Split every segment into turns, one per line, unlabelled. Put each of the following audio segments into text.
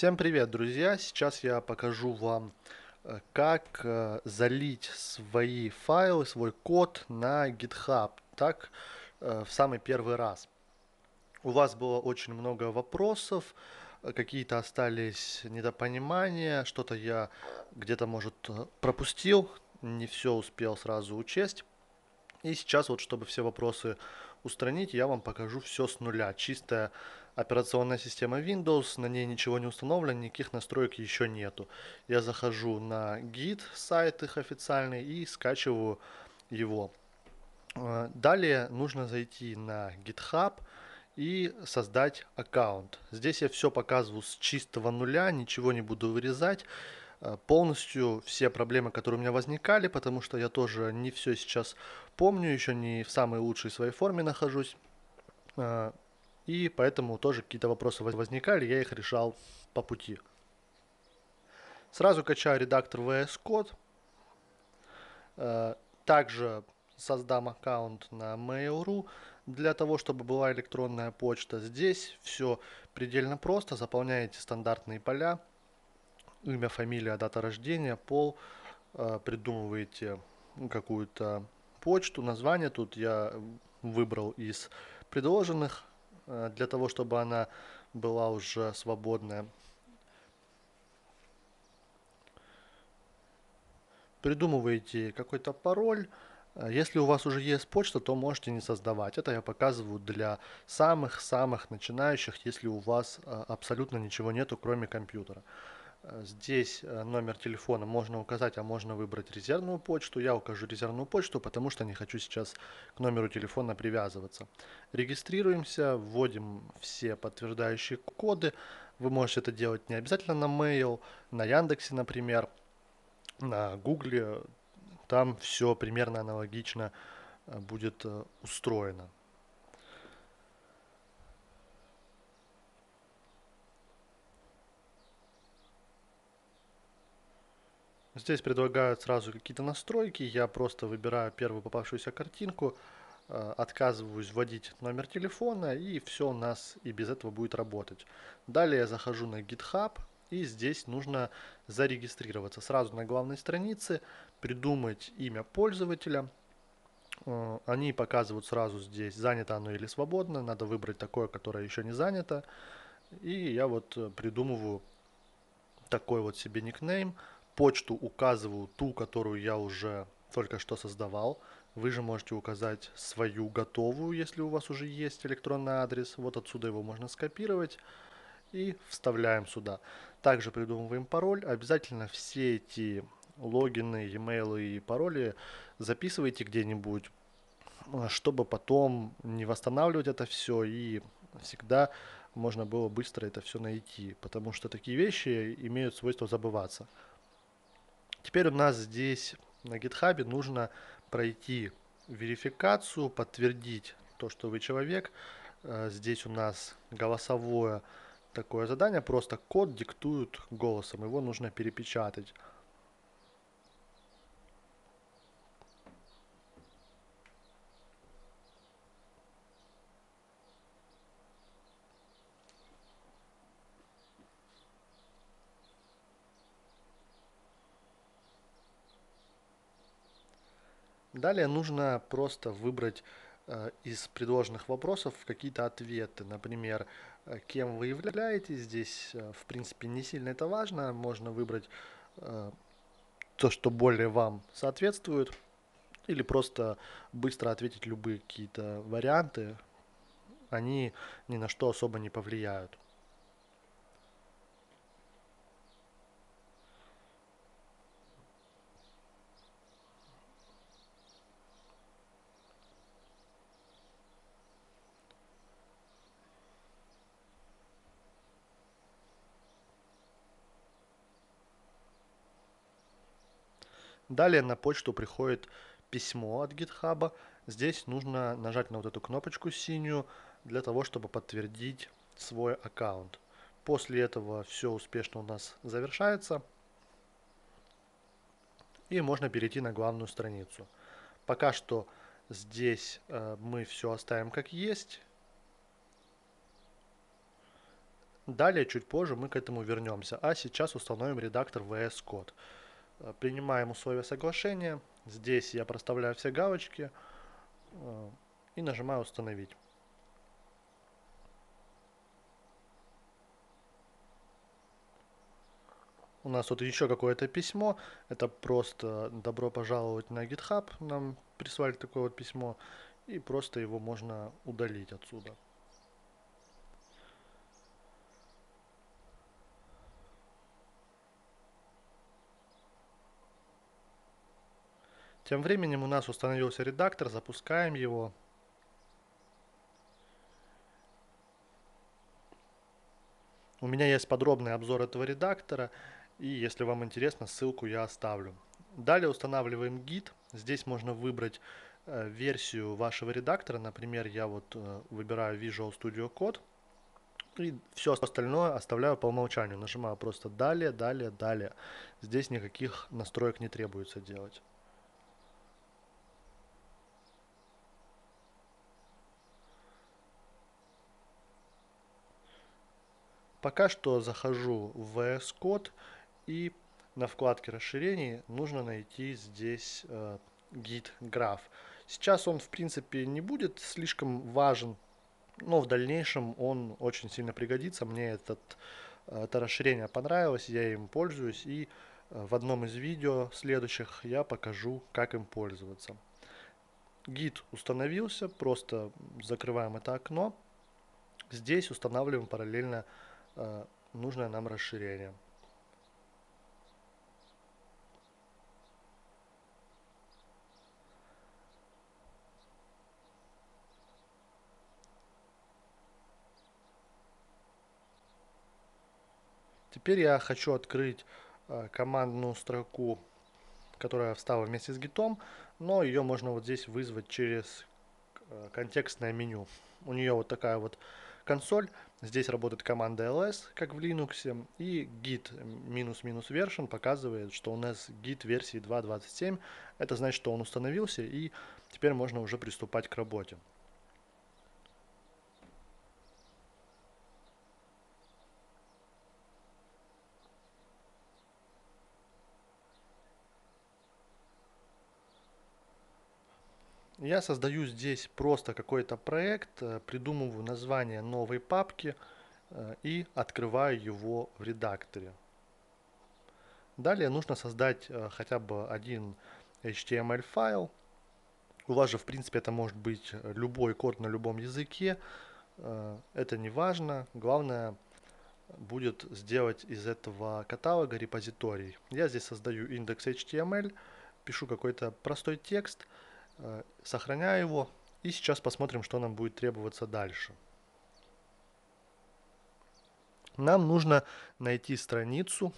Всем привет, друзья! Сейчас я покажу вам, э, как э, залить свои файлы, свой код на GitHub, так, э, в самый первый раз. У вас было очень много вопросов, какие-то остались недопонимания, что-то я где-то, может, пропустил, не все успел сразу учесть. И сейчас вот, чтобы все вопросы устранить, я вам покажу все с нуля, чистое операционная система Windows, на ней ничего не установлено, никаких настроек еще нету. Я захожу на гид, сайт их официальный и скачиваю его. Э, далее нужно зайти на GitHub и создать аккаунт. Здесь я все показываю с чистого нуля, ничего не буду вырезать. Э, полностью все проблемы, которые у меня возникали, потому что я тоже не все сейчас помню, еще не в самой лучшей своей форме нахожусь э, и поэтому тоже какие-то вопросы возникали, я их решал по пути. Сразу качаю редактор VS Code. Э, также создам аккаунт на Mail.ru для того, чтобы была электронная почта. Здесь все предельно просто. Заполняете стандартные поля. Имя, фамилия, дата рождения, пол. Э, придумываете какую-то почту, название. Тут я выбрал из предложенных Э, для того, чтобы она была уже свободная. Придумываете какой-то пароль. Э, если у вас уже есть почта, то можете не создавать. Это я показываю для самых-самых начинающих, если у вас э, абсолютно ничего нету, кроме компьютера. Здесь э, номер телефона можно указать, а можно выбрать резервную почту. Я укажу резервную почту, потому что не хочу сейчас к номеру телефона привязываться. Регистрируемся, вводим все подтверждающие коды. Вы можете это делать не обязательно на Mail, на Яндексе, например, на Гугле. Там все примерно аналогично э, будет э, устроено. Здесь предлагают сразу какие-то настройки. Я просто выбираю первую попавшуюся картинку, э, отказываюсь вводить номер телефона, и все у нас и без этого будет работать. Далее я захожу на GitHub, и здесь нужно зарегистрироваться. Сразу на главной странице придумать имя пользователя. Э, они показывают сразу здесь, занято оно или свободно. Надо выбрать такое, которое еще не занято. И я вот э, придумываю такой вот себе никнейм почту указываю ту, которую я уже только что создавал. Вы же можете указать свою готовую, если у вас уже есть электронный адрес. Вот отсюда его можно скопировать и вставляем сюда. Также придумываем пароль. Обязательно все эти логины, e-mail и пароли записывайте где-нибудь, чтобы потом не восстанавливать это все и всегда можно было быстро это все найти, потому что такие вещи имеют свойство забываться. Теперь у нас здесь на GitHub нужно пройти верификацию, подтвердить то, что вы человек. Э, здесь у нас голосовое такое задание, просто код диктуют голосом, его нужно перепечатать. Далее нужно просто выбрать э, из предложенных вопросов какие-то ответы. Например, э, кем вы являетесь. Здесь, э, в принципе, не сильно это важно. Можно выбрать то, что более вам соответствует. Или просто быстро ответить любые какие-то варианты. Они ни на что особо не повлияют. Далее на почту приходит письмо от GitHub. Здесь нужно нажать на вот эту кнопочку синюю для того, чтобы подтвердить свой аккаунт. После этого все успешно у нас завершается. И можно перейти на главную страницу. Пока что здесь э, мы все оставим как есть. Далее, чуть позже, мы к этому вернемся. А сейчас установим редактор VS Code. Э, принимаем условия соглашения. Здесь я проставляю все галочки э, и нажимаю «Установить». У нас тут еще какое-то письмо. Это просто «Добро пожаловать на GitHub». Нам прислали такое вот письмо. И просто его можно удалить отсюда. Тем временем у нас установился редактор, запускаем его. У меня есть подробный обзор этого редактора, и если вам интересно, ссылку я оставлю. Далее устанавливаем гид. Здесь можно выбрать э, версию вашего редактора. Например, я вот э, выбираю Visual Studio Code. И все остальное оставляю по умолчанию. Нажимаю просто «Далее», «Далее», «Далее». Здесь никаких настроек не требуется делать. Пока что захожу в VS Code и на вкладке расширений нужно найти здесь э, гид граф. Сейчас он в принципе не будет слишком важен, но в дальнейшем он очень сильно пригодится. Мне этот, э, это расширение понравилось, я им пользуюсь и э, в одном из видео следующих я покажу, как им пользоваться. Гид установился, просто закрываем это окно. Здесь устанавливаем параллельно Э, нужное нам расширение. Теперь я хочу открыть э, командную строку, которая встала вместе с гитом, но ее можно вот здесь вызвать через э, контекстное меню. У нее вот такая вот консоль. Здесь работает команда ls, как в Linux, и git минус-минус version показывает, что у нас git версии 2.27. Это значит, что он установился, и теперь можно уже приступать к работе. Я создаю здесь просто какой-то проект, э, придумываю название новой папки э, и открываю его в редакторе. Далее нужно создать э, хотя бы один HTML файл. У вас же в принципе это может быть любой код на любом языке. Это не важно. Главное будет сделать из этого каталога репозиторий. Я здесь создаю индекс HTML, пишу какой-то простой текст – Э, сохраняю его. И сейчас посмотрим, что нам будет требоваться дальше. Нам нужно найти страницу,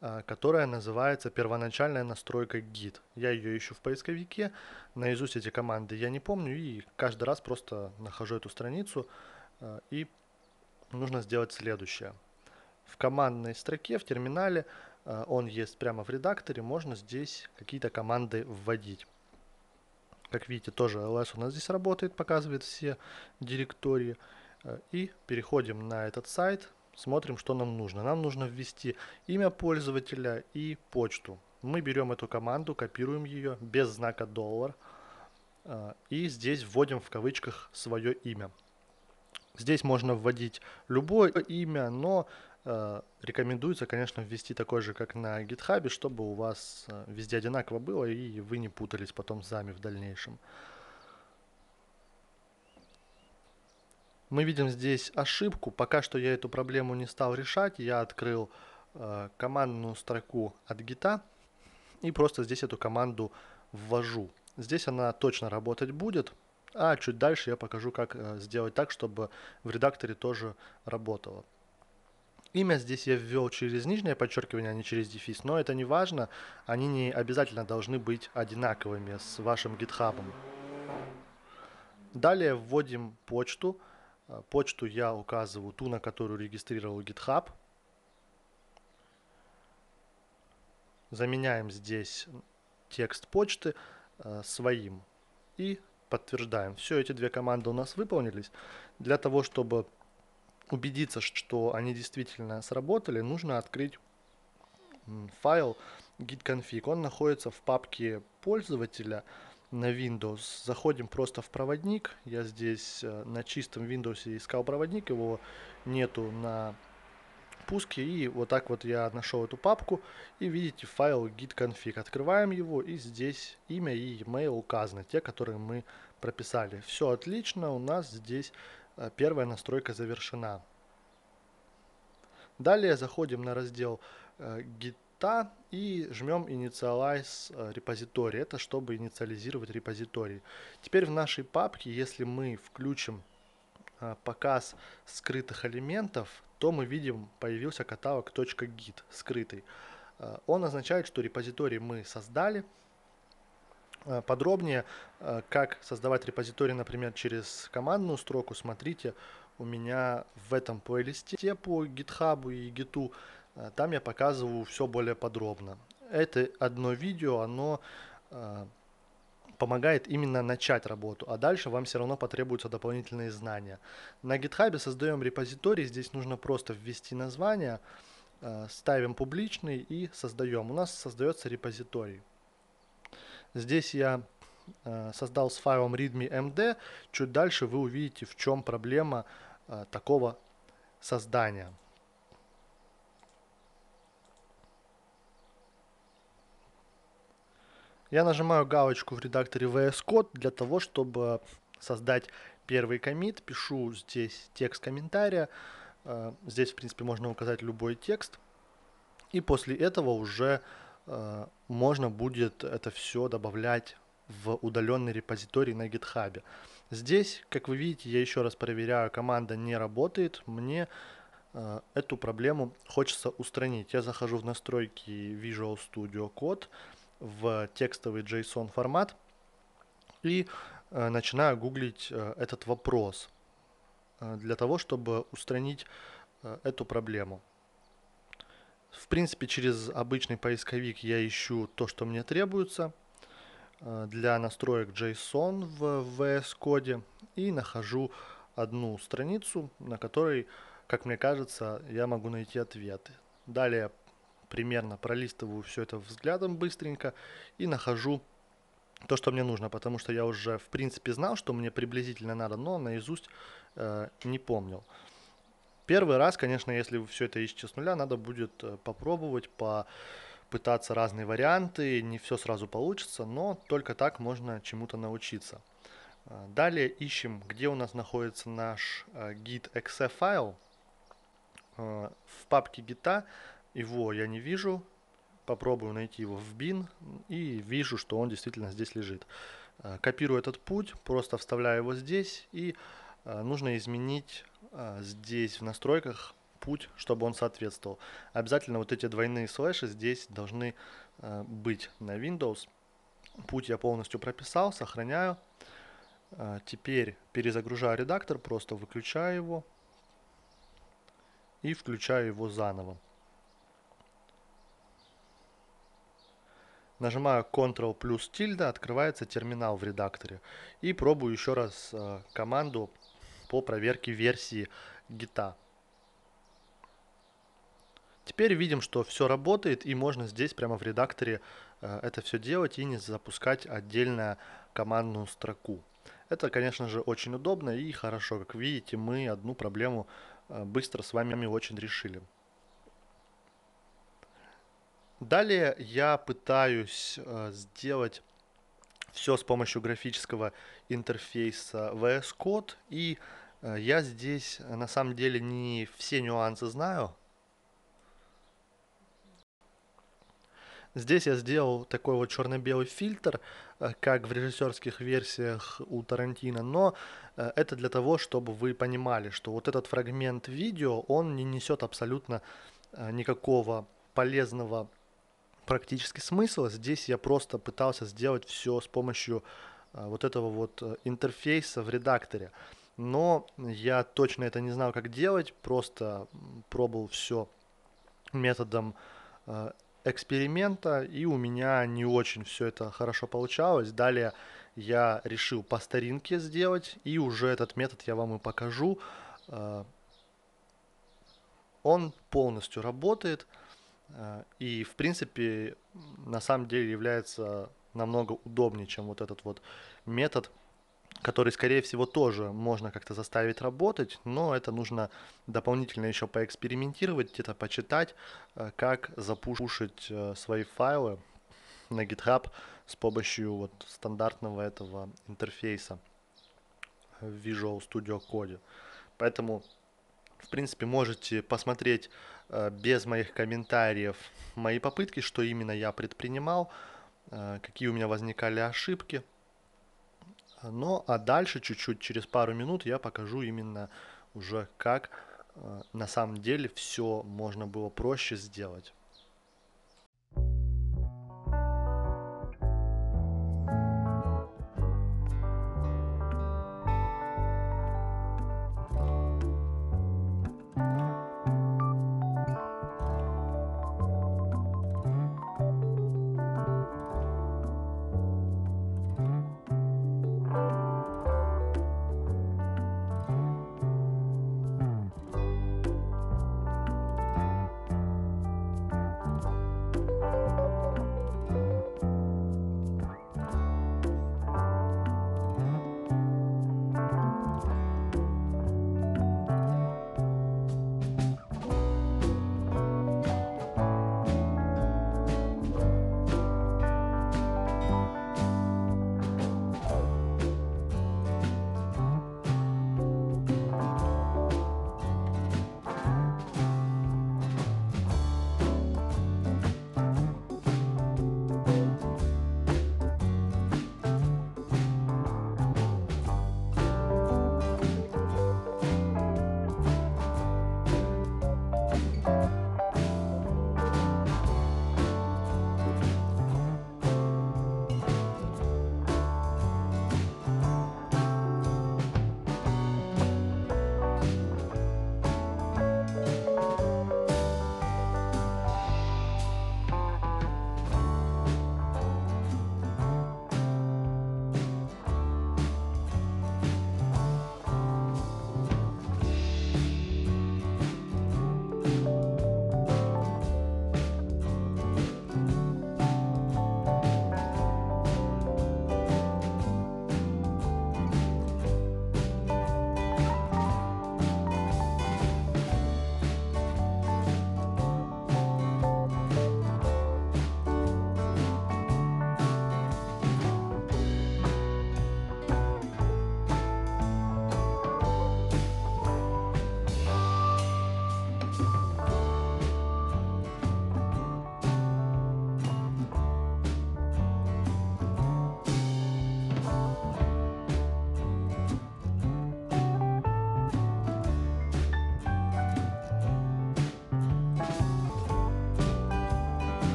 э, которая называется «Первоначальная настройка гид». Я ее ищу в поисковике, наизусть эти команды я не помню, и каждый раз просто нахожу эту страницу, э, и нужно сделать следующее. В командной строке, в терминале, он есть прямо в редакторе, можно здесь какие-то команды вводить. Как видите, тоже LS у нас здесь работает, показывает все директории. Э, и переходим на этот сайт, смотрим, что нам нужно. Нам нужно ввести имя пользователя и почту. Мы берем эту команду, копируем ее без знака доллар. Э, и здесь вводим в кавычках свое имя. Здесь можно вводить любое имя, но Э, рекомендуется, конечно, ввести такой же, как на GitHub, чтобы у вас э, везде одинаково было, и вы не путались потом сами в дальнейшем. Мы видим здесь ошибку. Пока что я эту проблему не стал решать. Я открыл э, командную строку от гита и просто здесь эту команду ввожу. Здесь она точно работать будет, а чуть дальше я покажу, как э, сделать так, чтобы в редакторе тоже работало. Имя здесь я ввел через нижнее подчеркивание, а не через дефис, но это не важно, они не обязательно должны быть одинаковыми с вашим GitHub. Далее вводим почту. Э, почту я указываю ту, на которую регистрировал GitHub. Заменяем здесь текст почты э, своим и подтверждаем. Все эти две команды у нас выполнились. Для того, чтобы убедиться, что они действительно сработали, нужно открыть файл gitconfig. Он находится в папке пользователя на Windows. Заходим просто в проводник. Я здесь э, на чистом Windows искал проводник, его нету на пуске. И вот так вот я нашел эту папку. И видите файл gitconfig. Открываем его и здесь имя и email указаны, те, которые мы прописали. Все отлично, у нас здесь Э, первая настройка завершена. Далее заходим на раздел Git э, и жмем Initialize э, репозиторий. Это чтобы инициализировать репозиторий. Теперь в нашей папке, если мы включим показ скрытых элементов, то мы видим появился каталог .git скрытый. Он означает, что репозиторий мы создали, Э, подробнее, э, как создавать репозиторий, например, через командную строку, смотрите у меня в этом плейлисте по GitHub и Git. Э, там я показываю все более подробно. Это одно видео, оно помогает именно начать работу, а дальше вам все равно потребуются дополнительные знания. На GitHub создаем репозиторий, здесь нужно просто ввести название, ставим публичный и создаем. У нас создается репозиторий. Здесь я э, создал с файлом readme.md. Чуть дальше вы увидите, в чем проблема э, такого создания. Я нажимаю галочку в редакторе VS Code для того, чтобы создать первый комит. Пишу здесь текст комментария. Э, здесь, в принципе, можно указать любой текст. И после этого уже э, Э, можно будет это все добавлять в удаленный репозиторий на GitHub. Здесь, как вы видите, я еще раз проверяю, команда не работает. Мне э, эту проблему хочется устранить. Я захожу в настройки Visual Studio Code в текстовый JSON формат и э, начинаю гуглить этот вопрос для того, чтобы устранить эту проблему. В принципе, через обычный поисковик я ищу то, что мне требуется э, для настроек JSON в VS Code и нахожу одну страницу, на которой, как мне кажется, я могу найти ответы. Далее примерно пролистываю все это взглядом быстренько и нахожу то, что мне нужно, потому что я уже в принципе знал, что мне приблизительно надо, но наизусть э, не помнил. Первый раз, конечно, если все это ищете с нуля, надо будет э, попробовать, попытаться разные варианты, не все сразу получится, но только так можно чему-то научиться. Э, далее ищем, где у нас находится наш гид э, .exe файл. В папке git его я не вижу, попробую найти его в bin и вижу, что он действительно здесь лежит. Копирую этот путь, просто вставляю его здесь и Э, нужно изменить э, здесь в настройках путь, чтобы он соответствовал. Обязательно вот эти двойные слэши здесь должны э, быть на Windows. Путь я полностью прописал, сохраняю. Теперь перезагружаю редактор, просто выключаю его и включаю его заново. Нажимаю Ctrl плюс тильда, открывается терминал в редакторе. И пробую еще раз команду по проверке версии гита. Теперь видим, что все работает и можно здесь прямо в редакторе э, это все делать и не запускать отдельно командную строку. Это, конечно же, очень удобно и хорошо. Как видите, мы одну проблему э, быстро с вами очень решили. Далее я пытаюсь э, сделать все с помощью графического интерфейса VS Code. И э, я здесь э, на самом деле не все нюансы знаю. Здесь я сделал такой вот черно-белый фильтр, э, как в режиссерских версиях у Тарантино, но это для того, чтобы вы понимали, что вот этот фрагмент видео, он не несет абсолютно никакого полезного практический смысл. Здесь я просто пытался сделать все с помощью э, вот этого вот э, интерфейса в редакторе. Но я точно это не знал, как делать, просто пробовал все методом э, эксперимента, и у меня не очень все это хорошо получалось. Далее я решил по старинке сделать, и уже этот метод я вам и покажу. Он полностью работает. И, в принципе, на самом деле является намного удобнее, чем вот этот вот метод, который, скорее всего, тоже можно как-то заставить работать, но это нужно дополнительно еще поэкспериментировать, где-то почитать, э, как запушить э, свои файлы на GitHub с помощью вот стандартного этого интерфейса Visual Studio Code. Поэтому, в принципе, можете посмотреть Э, без моих комментариев мои попытки, что именно я предпринимал, э, какие у меня возникали ошибки. но ну, а дальше чуть-чуть, через пару минут я покажу именно уже как э, на самом деле все можно было проще сделать.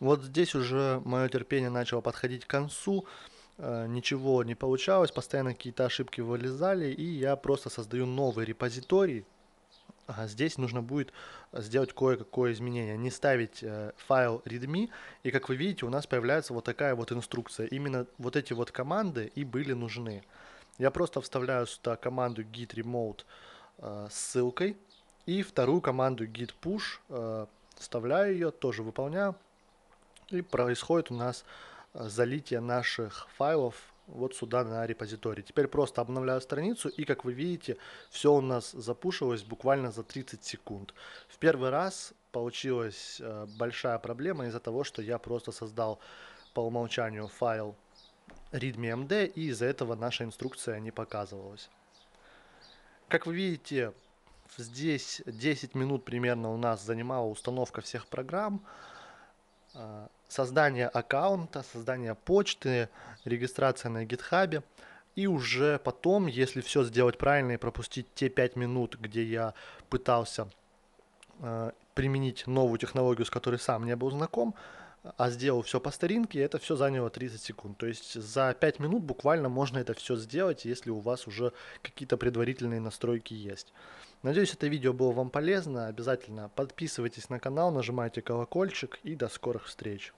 Вот здесь уже мое терпение начало подходить к концу, э, ничего не получалось, постоянно какие-то ошибки вылезали, и я просто создаю новый репозиторий. А здесь нужно будет сделать кое-какое изменение, не ставить э, файл readme, и как вы видите, у нас появляется вот такая вот инструкция. Именно вот эти вот команды и были нужны. Я просто вставляю сюда команду git remote э, с ссылкой, и вторую команду git push, вставляю ее, тоже выполняю, и происходит у нас э, залитие наших файлов вот сюда на репозиторий. Теперь просто обновляю страницу, и как вы видите, все у нас запушилось буквально за 30 секунд. В первый раз получилась э, большая проблема из-за того, что я просто создал по умолчанию файл readme.md, и из-за этого наша инструкция не показывалась. Как вы видите, здесь 10 минут примерно у нас занимала установка всех программ, э, создание аккаунта, создание почты, регистрация на гитхабе. И уже потом, если все сделать правильно и пропустить те 5 минут, где я пытался э, применить новую технологию, с которой сам не был знаком, а сделал все по старинке, это все заняло 30 секунд. То есть за 5 минут буквально можно это все сделать, если у вас уже какие-то предварительные настройки есть. Надеюсь, это видео было вам полезно. Обязательно подписывайтесь на канал, нажимайте колокольчик и до скорых встреч.